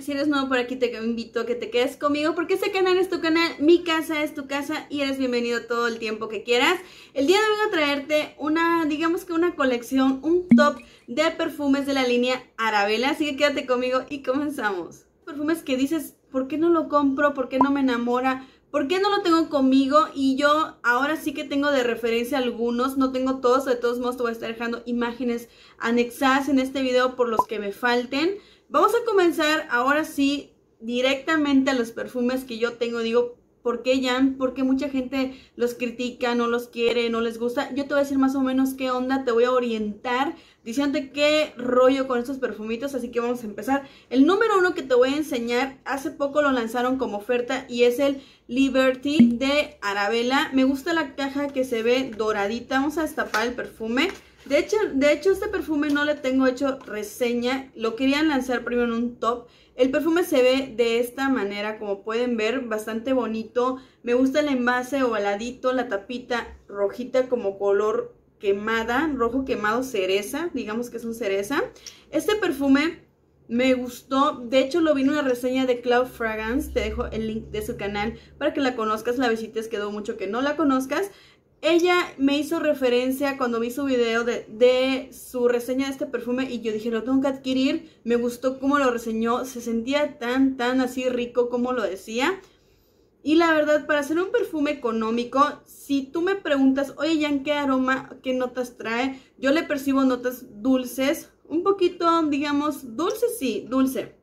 Si eres nuevo por aquí, te invito a que te quedes conmigo porque este canal es tu canal, mi casa es tu casa y eres bienvenido todo el tiempo que quieras. El día de hoy voy a traerte una, digamos que una colección, un top de perfumes de la línea Arabella. Así que quédate conmigo y comenzamos. Perfumes que dices, ¿por qué no lo compro? ¿Por qué no me enamora? ¿Por qué no lo tengo conmigo? Y yo ahora sí que tengo de referencia algunos, no tengo todos, de todos modos te voy a estar dejando imágenes anexadas en este video por los que me falten. Vamos a comenzar ahora sí directamente a los perfumes que yo tengo. Digo, ¿por qué Jan? Porque mucha gente los critica, no los quiere, no les gusta? Yo te voy a decir más o menos qué onda, te voy a orientar diciéndote qué rollo con estos perfumitos, así que vamos a empezar. El número uno que te voy a enseñar, hace poco lo lanzaron como oferta y es el Liberty de Arabella. Me gusta la caja que se ve doradita, vamos a destapar el perfume. De hecho, de hecho, este perfume no le tengo hecho reseña. Lo querían lanzar primero en un top. El perfume se ve de esta manera, como pueden ver, bastante bonito. Me gusta el envase ovaladito, la tapita rojita como color quemada, rojo quemado cereza, digamos que es un cereza. Este perfume me gustó, de hecho lo vi en una reseña de Cloud Fragrance, te dejo el link de su canal para que la conozcas, la visites, quedó mucho que no la conozcas ella me hizo referencia cuando vi su video de, su reseña de este perfume y yo dije, lo tengo que adquirir, me gustó cómo lo reseñó, se sentía tan, tan así rico como lo decía. Y la verdad, para hacer un perfume económico, si tú me preguntas, oye Jan, ¿qué aroma, qué notas trae? Yo le percibo notas dulces, un poquito, digamos, dulce, sí, dulce.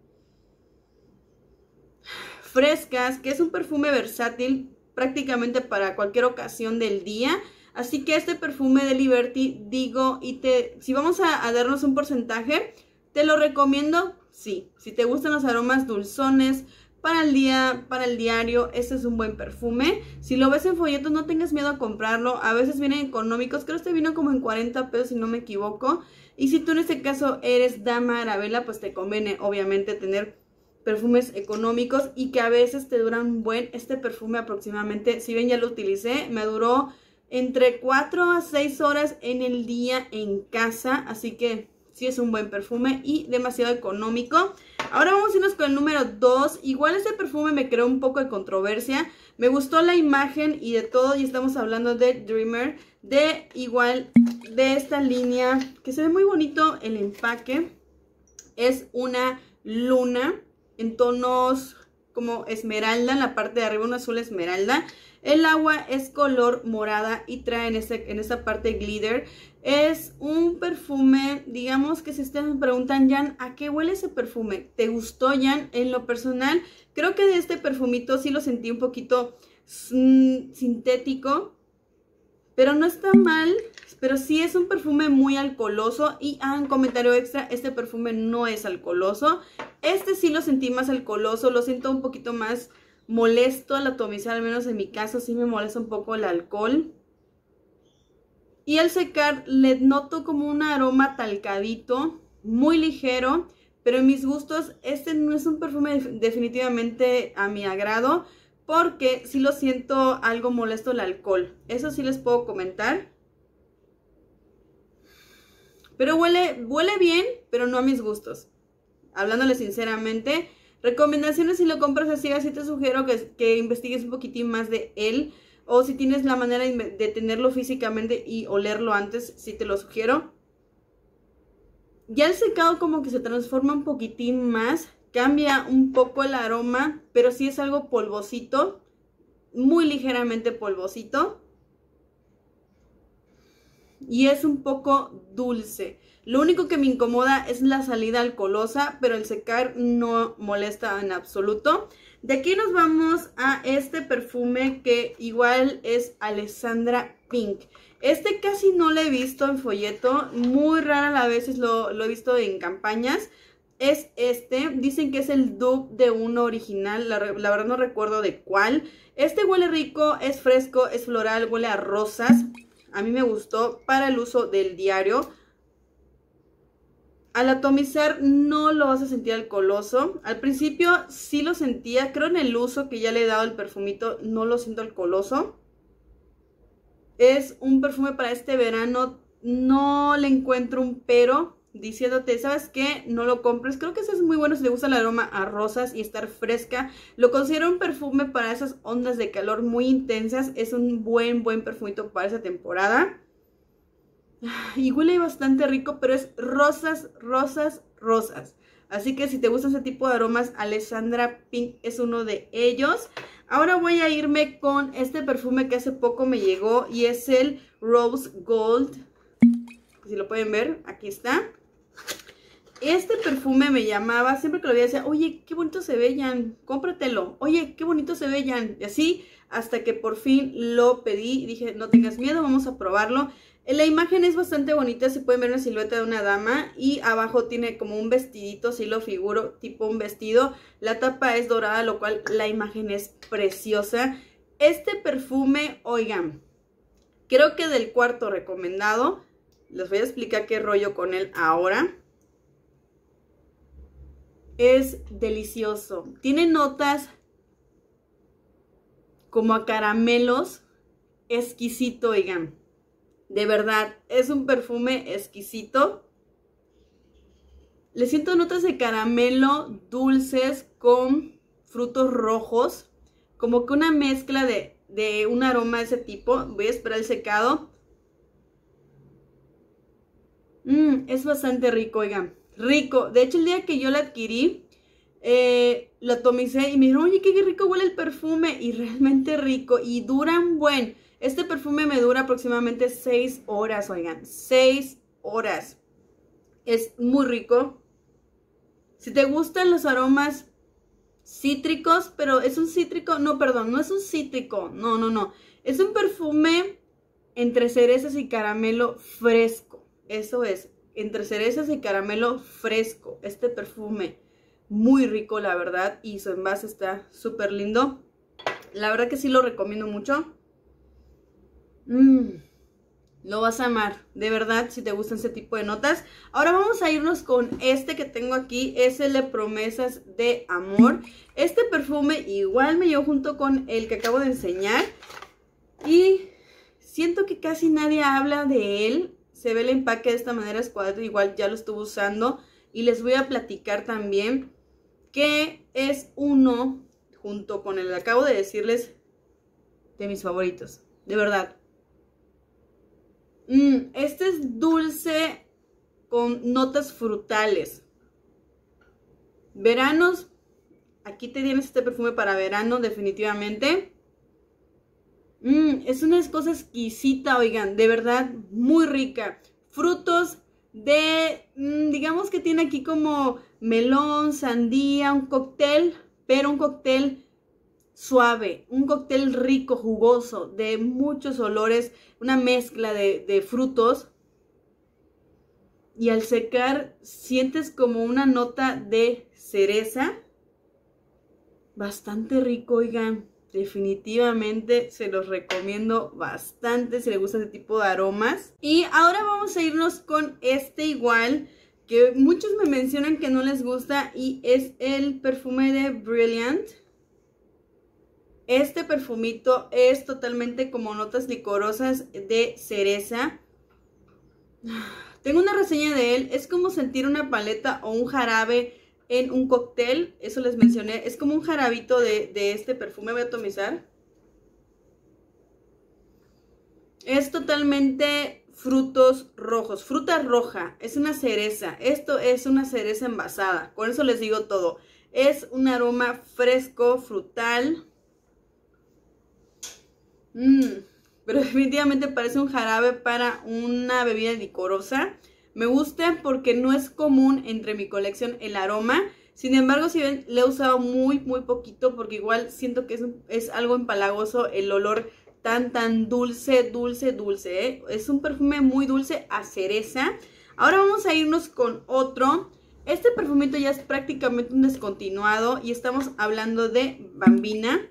Frescas, que es un perfume versátil, prácticamente para cualquier ocasión del día. Así que este perfume de Liberty, digo, y te, si vamos a, darnos un porcentaje, te lo recomiendo, sí. Si te gustan los aromas dulzones, para el día, para el diario, este es un buen perfume. Si lo ves en folletos, no tengas miedo a comprarlo. A veces vienen económicos, creo que este vino como en 40 pesos, si no me equivoco. Y si tú en este caso eres dama Arabella, pues te conviene obviamente tener perfumes económicos y que a veces te duran buen. Este perfume aproximadamente, si bien ya lo utilicé, me duró entre 4 a 6 horas en el día en casa, así que sí es un buen perfume y demasiado económico. Ahora vamos a irnos con el número 2, igual este perfume me creó un poco de controversia, me gustó la imagen y de todo, y estamos hablando de Dreamer, de igual, de esta línea, que se ve muy bonito el empaque, es una luna, en tonos como esmeralda, en la parte de arriba un azul esmeralda. El agua es color morada y trae en, ese, esa parte glitter. Es un perfume, digamos que si ustedes me preguntan, Jan, ¿a qué huele ese perfume? ¿Te gustó, Jan? En lo personal, creo que de este perfumito sí lo sentí un poquito mm, sintético. Pero no está mal, pero sí es un perfume muy alcoholoso. Y, ah, un comentario extra, este perfume no es alcoholoso. Este sí lo sentí más alcoholoso, lo siento un poquito más molesto al atomizar, al menos en mi caso sí me molesta un poco el alcohol. Y al secar le noto como un aroma talcadito, muy ligero, pero en mis gustos este no es un perfume definitivamente a mi agrado porque sí lo siento algo molesto el alcohol. Eso sí les puedo comentar. Pero huele, huele bien, pero no a mis gustos. Hablándole sinceramente, recomendaciones si lo compras así, así te sugiero que, que investigues un poquitín más de él. O si tienes la manera de tenerlo físicamente y olerlo antes, sí te lo sugiero. Ya el secado como que se transforma un poquitín más, Cambia un poco el aroma, pero sí es algo polvosito, muy ligeramente polvosito. Y es un poco dulce. Lo único que me incomoda es la salida alcoholosa, pero el secar no molesta en absoluto. De aquí nos vamos a este perfume que igual es Alessandra Pink. Este casi no lo he visto en folleto, muy rara a veces lo he visto en campañas, es este. Dicen que es el dupe de uno original. La, verdad no recuerdo de cuál. Este huele rico, es fresco, es floral, huele a rosas. A mí me gustó para el uso del diario. Al atomizar no lo vas a sentir coloso. Al principio sí lo sentía. Creo en el uso que ya le he dado el perfumito no lo siento coloso. Es un perfume para este verano. No le encuentro un pero diciéndote, ¿sabes qué? No lo compres. Creo que eso es muy bueno si te gusta el aroma a rosas y estar fresca. Lo considero un perfume para esas ondas de calor muy intensas. Es un buen, buen perfumito para esa temporada. Y huele bastante rico, pero es rosas, rosas, rosas. Así que si te gusta ese tipo de aromas, Alessandra Pink es uno de ellos. Ahora voy a irme con este perfume que hace poco me llegó y es el Rose Gold. Si lo pueden ver, aquí está este perfume me llamaba, siempre que lo veía decía, oye, qué bonito se ve, Jan, cómpratelo, oye, qué bonito se ve, Jan, y así hasta que por fin lo pedí y dije, no tengas miedo, vamos a probarlo. Eh, la imagen es bastante bonita, se pueden ver una silueta de una dama y abajo tiene como un vestidito, si lo figuro, tipo un vestido. La tapa es dorada, lo cual la imagen es preciosa. Este perfume, oigan, creo que del cuarto recomendado, les voy a explicar qué rollo con él ahora es delicioso. Tiene notas como a caramelos, exquisito, oigan. De verdad, es un perfume exquisito. Le siento notas de caramelo dulces con frutos rojos, como que una mezcla de, un aroma de ese tipo. Voy a esperar el secado. Mm, es bastante rico, oigan rico. De hecho, el día que yo la adquirí, eh, lo atomicé y me dijeron, oye, qué rico huele el perfume. Y realmente rico. Y duran buen. Este perfume me dura aproximadamente 6 horas, oigan. 6 horas. Es muy rico. Si te gustan los aromas cítricos, pero es un cítrico, no, perdón, no es un cítrico, no, no, no. Es un perfume entre cerezas y caramelo fresco. Eso es, entre cerezas y caramelo fresco. Este perfume muy rico, la verdad, y su envase está súper lindo. La verdad que sí lo recomiendo mucho. Mm, lo vas a amar, de verdad, si te gustan ese tipo de notas. Ahora vamos a irnos con este que tengo aquí, es el de Promesas de Amor. Este perfume igual me llevo junto con el que acabo de enseñar. Y siento que casi nadie habla de él se ve el empaque de esta manera cuadrado igual ya lo estuve usando. Y les voy a platicar también que es uno, junto con el acabo de decirles, de mis favoritos. De verdad. Mm, este es dulce con notas frutales. Veranos, aquí te tienes este perfume para verano definitivamente. Mm, es una cosa exquisita, oigan, de verdad, muy rica. Frutos de, mm, digamos que tiene aquí como melón, sandía, un cóctel, pero un cóctel suave, un cóctel rico, jugoso, de muchos olores, una mezcla de frutos. Y al secar sientes como una nota de cereza. Bastante rico, oigan. Definitivamente se los recomiendo bastante si les gusta este tipo de aromas. Y ahora vamos a irnos con este igual que muchos me mencionan que no les gusta y es el perfume de Brilliant. Este perfumito es totalmente como notas licorosas de cereza. Tengo una reseña de él, es como sentir una paleta o un jarabe en un cóctel, eso les mencioné, es como un jarabito de, este perfume, voy a atomizar. Es totalmente frutos rojos, fruta roja, es una cereza, esto es una cereza envasada, con eso les digo todo. Es un aroma fresco, frutal. Mm, pero definitivamente parece un jarabe para una bebida licorosa. Me gusta porque no es común entre mi colección el aroma. Sin embargo, si ven, le he usado muy, muy poquito porque igual siento que es, algo empalagoso el olor tan, tan dulce, dulce, dulce. ¿eh? Es un perfume muy dulce a cereza. Ahora vamos a irnos con otro. Este perfumito ya es prácticamente un descontinuado y estamos hablando de Bambina.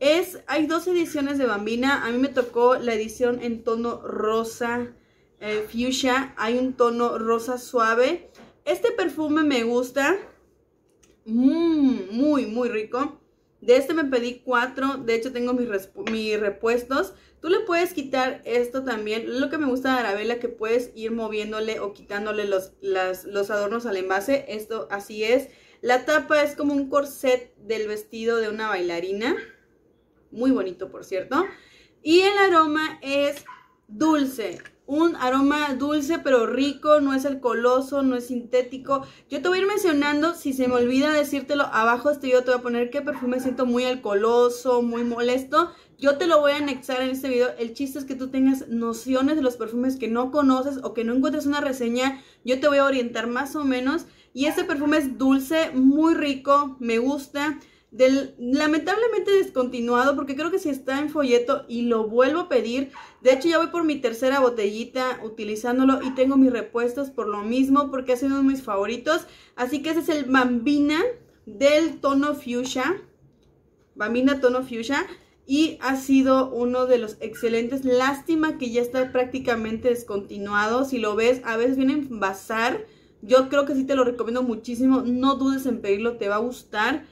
Es, hay dos ediciones de Bambina. A mí me tocó la edición en tono rosa, eh, fuchsia, hay un tono rosa suave. Este perfume me gusta, mmm, muy, muy rico. De este me pedí cuatro, de hecho tengo mis, mis, repuestos. Tú le puedes quitar esto también. Lo que me gusta de Arabella que puedes ir moviéndole o quitándole los, los adornos al envase. Esto así es. La tapa es como un corset del vestido de una bailarina. Muy bonito, por cierto. Y el aroma es dulce un aroma dulce pero rico, no es alcoholoso, no es sintético. Yo te voy a ir mencionando, si se me olvida decírtelo, abajo este video te voy a poner qué perfume siento muy alcoholoso, muy molesto. Yo te lo voy a anexar en este video. El chiste es que tú tengas nociones de los perfumes que no conoces o que no encuentres una reseña. Yo te voy a orientar más o menos. Y este perfume es dulce, muy rico, me gusta del lamentablemente descontinuado, porque creo que si está en folleto y lo vuelvo a pedir, de hecho ya voy por mi tercera botellita utilizándolo y tengo mis repuestos por lo mismo, porque ha sido uno de mis favoritos, así que ese es el Bambina del tono fuchsia, Bambina tono fuchsia, y ha sido uno de los excelentes. Lástima que ya está prácticamente descontinuado. Si lo ves, a veces vienen bazar. Yo creo que sí te lo recomiendo muchísimo. No dudes en pedirlo, te va a gustar.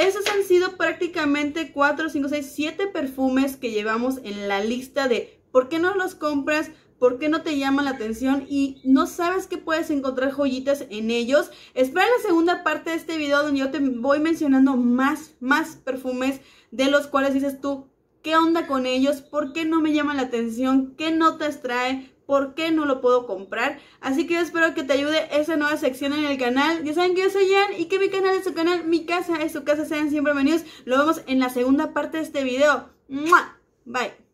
Esos han sido prácticamente 4, 5, 6, 7 perfumes que llevamos en la lista de por qué no los compras, por qué no te llama la atención y no sabes que puedes encontrar joyitas en ellos. Espera la segunda parte de este video donde yo te voy mencionando más, más perfumes de los cuales dices tú, ¿qué onda con ellos? ¿Por qué no me llama la atención? ¿Qué notas trae? por qué no lo puedo comprar. Así que yo espero que te ayude esa nueva sección en el canal. Ya saben que yo soy Jan y que mi canal es su canal, mi casa es su casa. Sean siempre bienvenidos. Lo vemos en la segunda parte de este video. Bye.